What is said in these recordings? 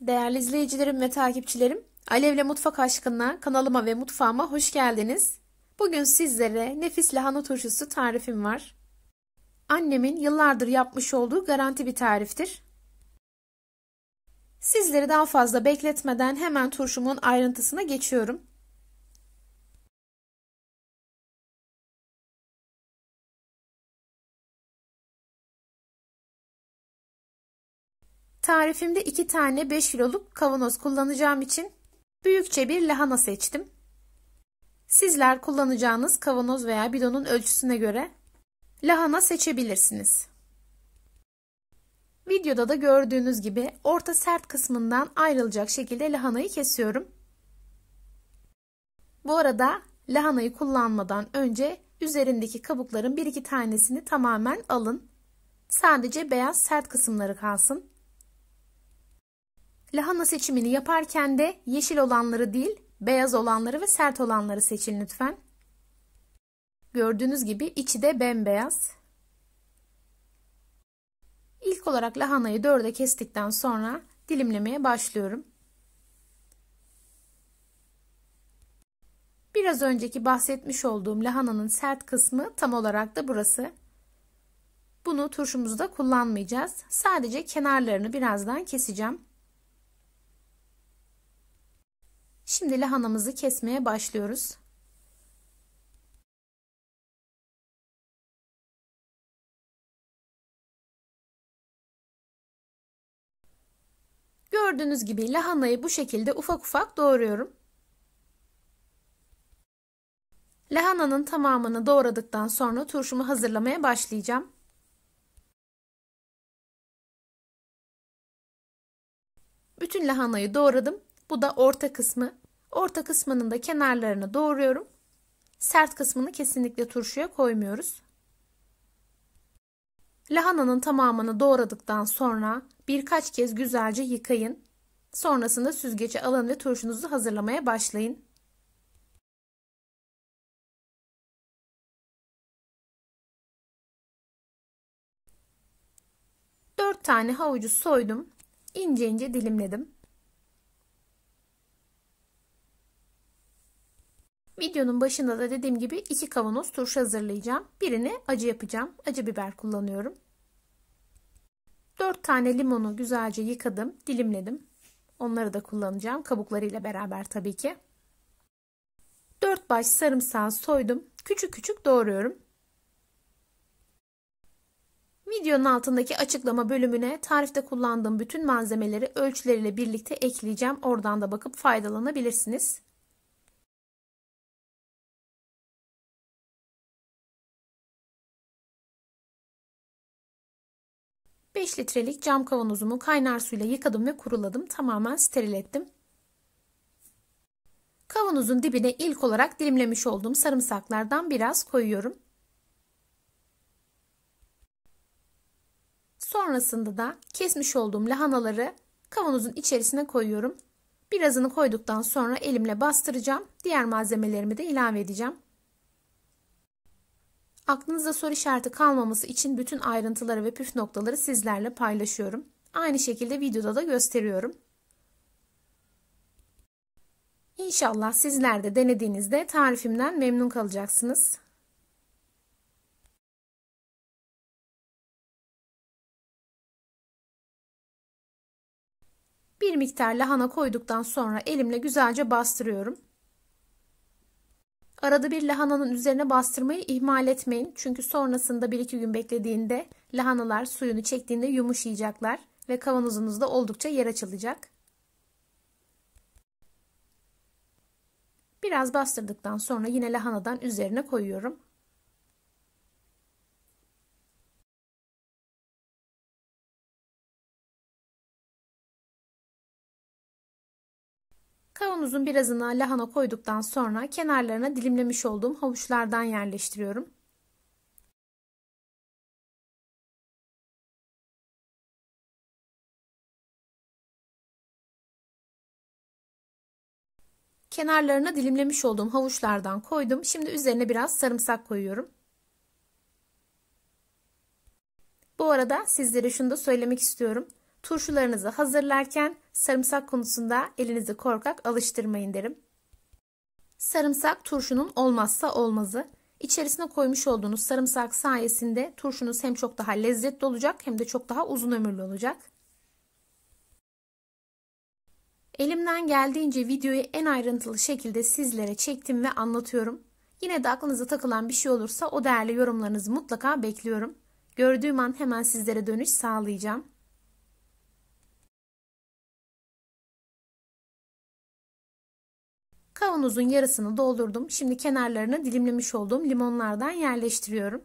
Değerli izleyicilerim ve takipçilerim, Alevle Mutfak Aşkına kanalıma ve mutfağıma hoş geldiniz. Bugün sizlere nefis lahana turşusu tarifim var. Annemin yıllardır yapmış olduğu garanti bir tariftir. Sizleri daha fazla bekletmeden hemen turşumun ayrıntısına geçiyorum. Tarifimde 2 tane 5 kiloluk kavanoz kullanacağım için büyükçe bir lahana seçtim. Sizler kullanacağınız kavanoz veya bidonun ölçüsüne göre lahana seçebilirsiniz. Videoda da gördüğünüz gibi orta sert kısmından ayrılacak şekilde lahanayı kesiyorum. Bu arada lahanayı kullanmadan önce üzerindeki kabukların bir iki tanesini tamamen alın. Sadece beyaz sert kısımları kalsın. Lahana seçimini yaparken de yeşil olanları değil, beyaz olanları ve sert olanları seçin lütfen. Gördüğünüz gibi içi de bembeyaz. İlk olarak lahanayı dörde kestikten sonra dilimlemeye başlıyorum. Biraz önceki bahsetmiş olduğum lahananın sert kısmı tam olarak da burası. Bunu turşumuzda kullanmayacağız. Sadece kenarlarını birazdan keseceğim. Şimdi lahanamızı kesmeye başlıyoruz. Gördüğünüz gibi lahanayı bu şekilde ufak ufak doğruyorum. Lahananın tamamını doğradıktan sonra turşumu hazırlamaya başlayacağım. Bütün lahanayı doğradım bu da orta kısmı. Orta kısmının da kenarlarını doğruyorum. Sert kısmını kesinlikle turşuya koymuyoruz. Lahananın tamamını doğradıktan sonra birkaç kez güzelce yıkayın. Sonrasında süzgece alın ve turşunuzu hazırlamaya başlayın. Dört tane havucu soydum. ince ince dilimledim. Videonun başında da dediğim gibi iki kavanoz turşu hazırlayacağım. Birini acı yapacağım. Acı biber kullanıyorum. 4 tane limonu güzelce yıkadım, dilimledim. Onları da kullanacağım kabuklarıyla beraber tabii ki. 4 baş sarımsağı soydum. Küçük küçük doğruyorum. Videonun altındaki açıklama bölümüne tarifte kullandığım bütün malzemeleri ölçüleriyle birlikte ekleyeceğim. Oradan da bakıp faydalanabilirsiniz. 5 litrelik cam kavanozumu kaynar suyla yıkadım ve kuruladım. Tamamen steril ettim. Kavanozun dibine ilk olarak dilimlemiş olduğum sarımsaklardan biraz koyuyorum. Sonrasında da kesmiş olduğum lahanaları kavanozun içerisine koyuyorum. Birazını koyduktan sonra elimle bastıracağım. Diğer malzemelerimi de ilave edeceğim. Aklınızda soru işareti kalmaması için bütün ayrıntıları ve püf noktaları sizlerle paylaşıyorum. Aynı şekilde videoda da gösteriyorum. İnşallah sizler de denediğinizde tarifimden memnun kalacaksınız. Bir miktar lahana koyduktan sonra elimle güzelce bastırıyorum. Arada bir lahananın üzerine bastırmayı ihmal etmeyin. Çünkü sonrasında 1-2 gün beklediğinde lahanalar suyunu çektiğinde yumuşayacaklar ve kavanozunuzda oldukça yer açılacak. Biraz bastırdıktan sonra yine lahanadan üzerine koyuyorum. Tonumuzun birazına lahana koyduktan sonra kenarlarına dilimlemiş olduğum havuçlardan yerleştiriyorum. Kenarlarına dilimlemiş olduğum havuçlardan koydum. Şimdi üzerine biraz sarımsak koyuyorum. Bu arada sizlere şunu da söylemek istiyorum. Turşularınızı hazırlarken sarımsak konusunda elinizi korkak alıştırmayın derim. Sarımsak turşunun olmazsa olmazı. İçerisine koymuş olduğunuz sarımsak sayesinde turşunuz hem çok daha lezzetli olacak hem de çok daha uzun ömürlü olacak. Elimden geldiğince videoyu en ayrıntılı şekilde sizlere çektim ve anlatıyorum. Yine de aklınıza takılan bir şey olursa o değerli yorumlarınızı mutlaka bekliyorum. Gördüğüm an hemen sizlere dönüş sağlayacağım. Kavanozun yarısını doldurdum. Şimdi kenarlarını dilimlemiş olduğum limonlardan yerleştiriyorum.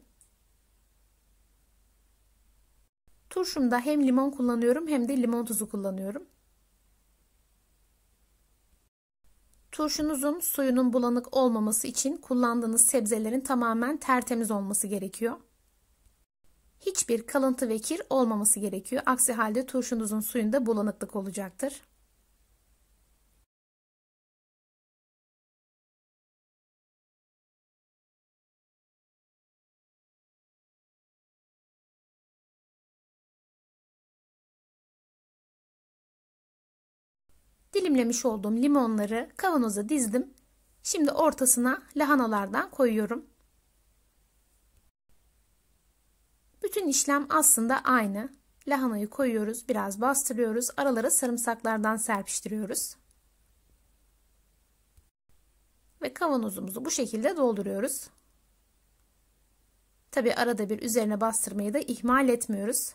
Turşumda hem limon kullanıyorum hem de limon tuzu kullanıyorum. Turşunuzun suyunun bulanık olmaması için kullandığınız sebzelerin tamamen tertemiz olması gerekiyor. Hiçbir kalıntı ve kir olmaması gerekiyor. Aksi halde turşunuzun suyunda bulanıklık olacaktır. Dilimlemiş olduğum limonları kavanoza dizdim. Şimdi ortasına lahanalardan koyuyorum. Bütün işlem aslında aynı. Lahanayı koyuyoruz, biraz bastırıyoruz, aralara sarımsaklardan serpiştiriyoruz. Ve kavanozumuzu bu şekilde dolduruyoruz. Tabi arada bir üzerine bastırmayı da ihmal etmiyoruz.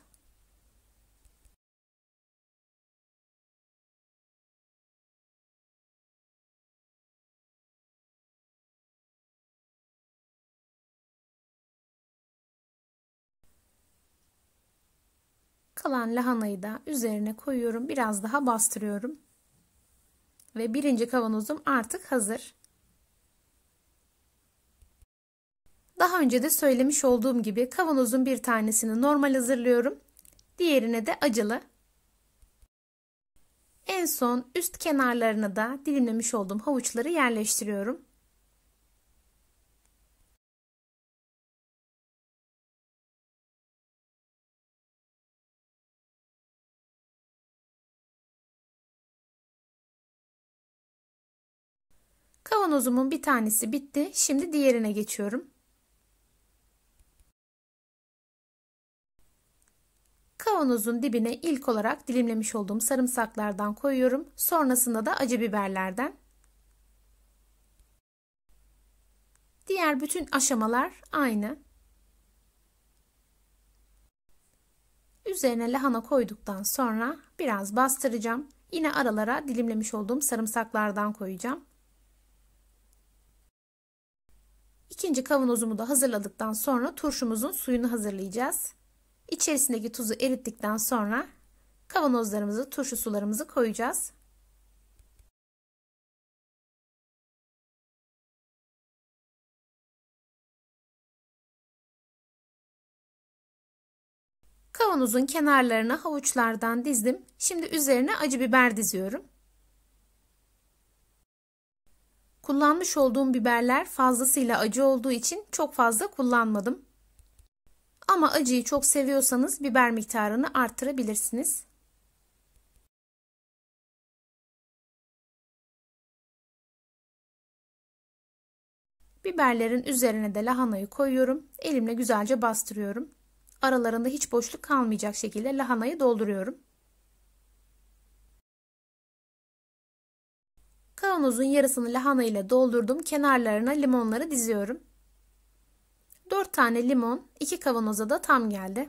Kalan lahanayı da üzerine koyuyorum. Biraz daha bastırıyorum. Ve birinci kavanozum artık hazır. Daha önce de söylemiş olduğum gibi kavanozun bir tanesini normal hazırlıyorum. Diğerine de acılı. En son üst kenarlarına da dilimlemiş olduğum havuçları yerleştiriyorum. Kavanozumun bir tanesi bitti. Şimdi diğerine geçiyorum. Kavanozun dibine ilk olarak dilimlemiş olduğum sarımsaklardan koyuyorum. Sonrasında da acı biberlerden. Diğer bütün aşamalar aynı. Üzerine lahana koyduktan sonra biraz bastıracağım. Yine aralara dilimlemiş olduğum sarımsaklardan koyacağım. İkinci kavanozumu da hazırladıktan sonra turşumuzun suyunu hazırlayacağız. İçerisindeki tuzu erittikten sonra kavanozlarımızı, turşu sularımızı koyacağız. Kavanozun kenarlarına havuçlardan dizdim. Şimdi üzerine acı biber diziyorum. Kullanmış olduğum biberler fazlasıyla acı olduğu için çok fazla kullanmadım. Ama acıyı çok seviyorsanız biber miktarını arttırabilirsiniz. Biberlerin üzerine de lahanayı koyuyorum. Elimle güzelce bastırıyorum. Aralarında hiç boşluk kalmayacak şekilde lahanayı dolduruyorum. Kavanozun yarısını lahana ile doldurdum. Kenarlarına limonları diziyorum. 4 tane limon 2 kavanoza da tam geldi.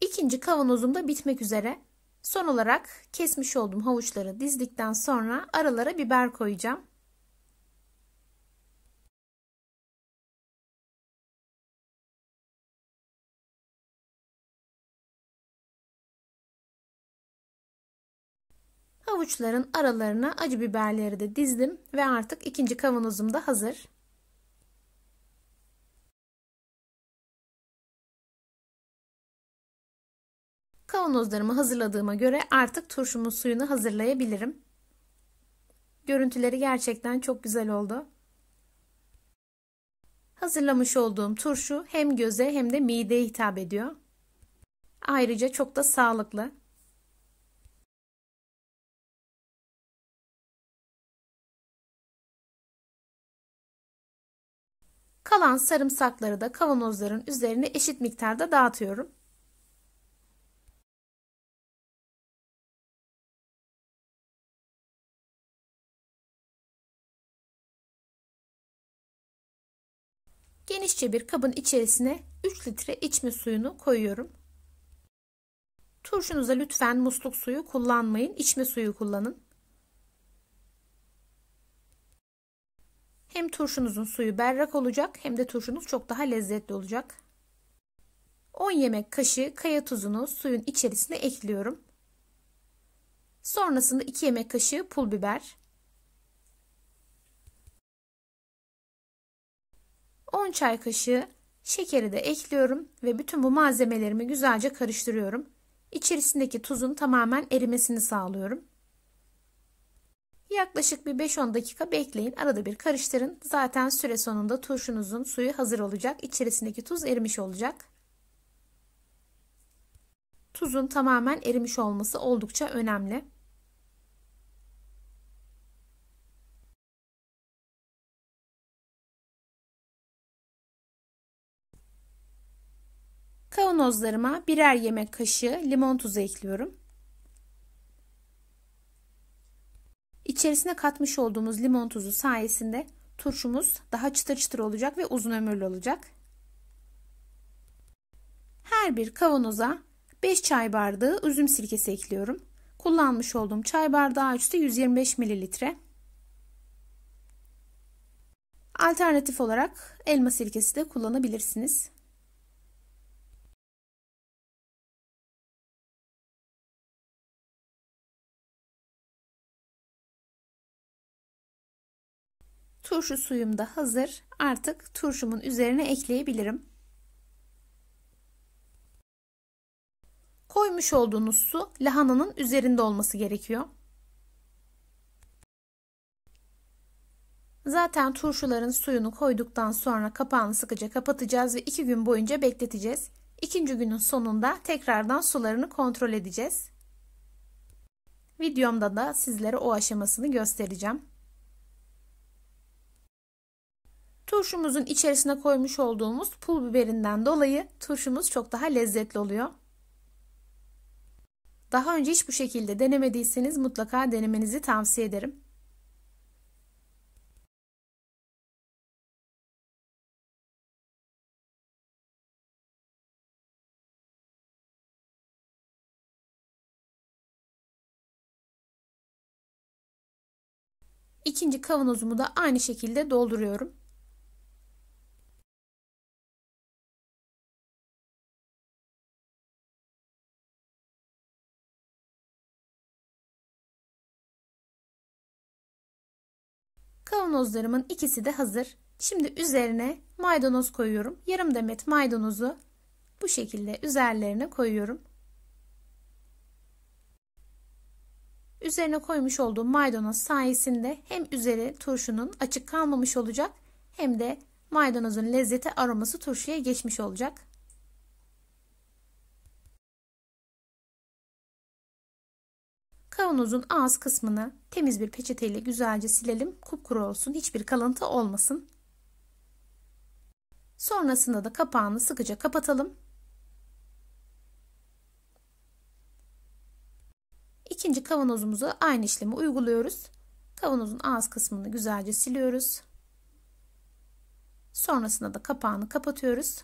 İkinci kavanozum da bitmek üzere. Son olarak kesmiş olduğum havuçları dizdikten sonra aralara biber koyacağım. Havuçların aralarına acı biberleri de dizdim ve artık ikinci kavanozum da hazır. Kavanozlarımı hazırladığıma göre artık turşumun suyunu hazırlayabilirim. Görüntüleri gerçekten çok güzel oldu. Hazırlamış olduğum turşu hem göze hem de mideye hitap ediyor. Ayrıca çok da sağlıklı. Kalan sarımsakları da kavanozların üzerine eşit miktarda dağıtıyorum. Genişçe bir kabın içerisine 3 litre içme suyunu koyuyorum. Turşunuza lütfen musluk suyu kullanmayın. içme suyu kullanın. Hem turşunuzun suyu berrak olacak hem de turşunuz çok daha lezzetli olacak. 10 yemek kaşığı kaya tuzunu suyun içerisine ekliyorum. Sonrasında 2 yemek kaşığı pul biber, 10 çay kaşığı şekeri de ekliyorum ve bütün bu malzemelerimi güzelce karıştırıyorum. İçerisindeki tuzun tamamen erimesini sağlıyorum. Yaklaşık bir 5-10 dakika bekleyin. Arada bir karıştırın. Zaten süre sonunda turşunuzun suyu hazır olacak. İçerisindeki tuz erimiş olacak. Tuzun tamamen erimiş olması oldukça önemli. Kavanozlarıma birer yemek kaşığı limon tuzu ekliyorum. İçerisine katmış olduğumuz limon tuzu sayesinde turşumuz daha çıtır çıtır olacak ve uzun ömürlü olacak. Her bir kavanoza 5 çay bardağı üzüm sirkesi ekliyorum. Kullanmış olduğum çay bardağı ölçüsü 125 mililitre. Alternatif olarak elma sirkesi de kullanabilirsiniz. Turşu suyum da hazır. Artık turşumun üzerine ekleyebilirim. Koymuş olduğunuz su lahananın üzerinde olması gerekiyor. Zaten turşuların suyunu koyduktan sonra kapağını sıkıca kapatacağız ve 2 gün boyunca bekleteceğiz. İkinci günün sonunda tekrardan sularını kontrol edeceğiz. Videomda da sizlere o aşamasını göstereceğim. Turşumuzun içerisine koymuş olduğumuz pul biberinden dolayı turşumuz çok daha lezzetli oluyor. Daha önce hiç bu şekilde denemediyseniz mutlaka denemenizi tavsiye ederim. İkinci kavanozumu da aynı şekilde dolduruyorum. Kavanozlarımın ikisi de hazır. Şimdi üzerine maydanoz koyuyorum. Yarım demet maydanozu bu şekilde üzerlerine koyuyorum. Üzerine koymuş olduğum maydanoz sayesinde hem üzeri turşunun açık kalmamış olacak hem de maydanozun lezzeti aroması turşuya geçmiş olacak. Kavanozun ağız kısmını temiz bir peçeteyle güzelce silelim. Kupkuru olsun. Hiçbir kalıntı olmasın. Sonrasında da kapağını sıkıca kapatalım. İkinci kavanozumuza aynı işlemi uyguluyoruz. Kavanozun ağız kısmını güzelce siliyoruz. Sonrasında da kapağını kapatıyoruz.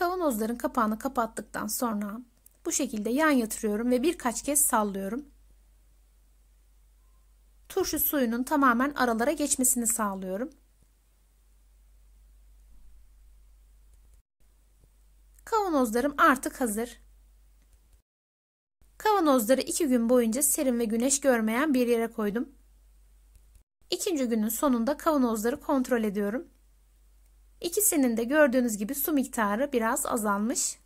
Kavanozların kapağını kapattıktan sonra bu şekilde yan yatırıyorum ve birkaç kez sallıyorum. Turşu suyunun tamamen aralara geçmesini sağlıyorum. Kavanozlarım artık hazır. Kavanozları iki gün boyunca serin ve güneş görmeyen bir yere koydum. İkinci günün sonunda kavanozları kontrol ediyorum. İkisinin de gördüğünüz gibi su miktarı biraz azalmış.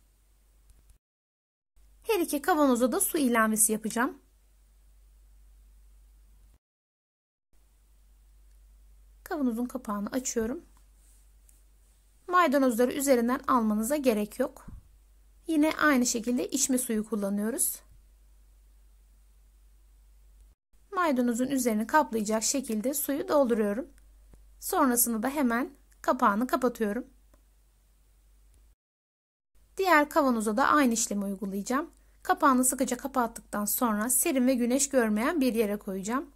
Her iki kavanoza da su ilavesi yapacağım. Kavanozun kapağını açıyorum. Maydanozları üzerinden almanıza gerek yok. Yine aynı şekilde içme suyu kullanıyoruz. Maydanozun üzerine kaplayacak şekilde suyu dolduruyorum. Sonrasında da hemen Kapağını kapatıyorum. Diğer kavanoza da aynı işlemi uygulayacağım. Kapağını sıkıca kapattıktan sonra serin ve güneş görmeyen bir yere koyacağım.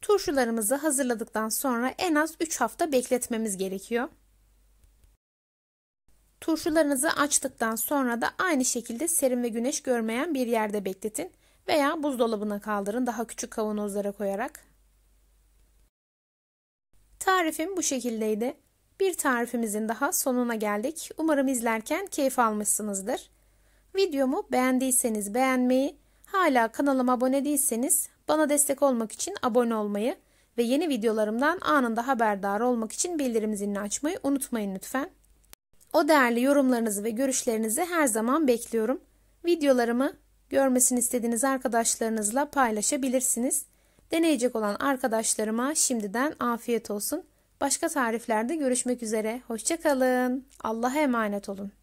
Turşularımızı hazırladıktan sonra en az 3 hafta bekletmemiz gerekiyor. Turşularınızı açtıktan sonra da aynı şekilde serin ve güneş görmeyen bir yerde bekletin veya buzdolabına kaldırın daha küçük kavanozlara koyarak. Tarifim bu şekildeydi. Bir tarifimizin daha sonuna geldik. Umarım izlerken keyif almışsınızdır. Videomu beğendiyseniz beğenmeyi, hala kanalıma abone değilseniz bana destek olmak için abone olmayı ve yeni videolarımdan anında haberdar olmak için bildirim zilini açmayı unutmayın lütfen. O değerli yorumlarınızı ve görüşlerinizi her zaman bekliyorum. Videolarımı görmesini istediğiniz arkadaşlarınızla paylaşabilirsiniz. Deneyecek olan arkadaşlarıma şimdiden afiyet olsun. Başka tariflerde görüşmek üzere. Hoşçakalın. Allah'a emanet olun.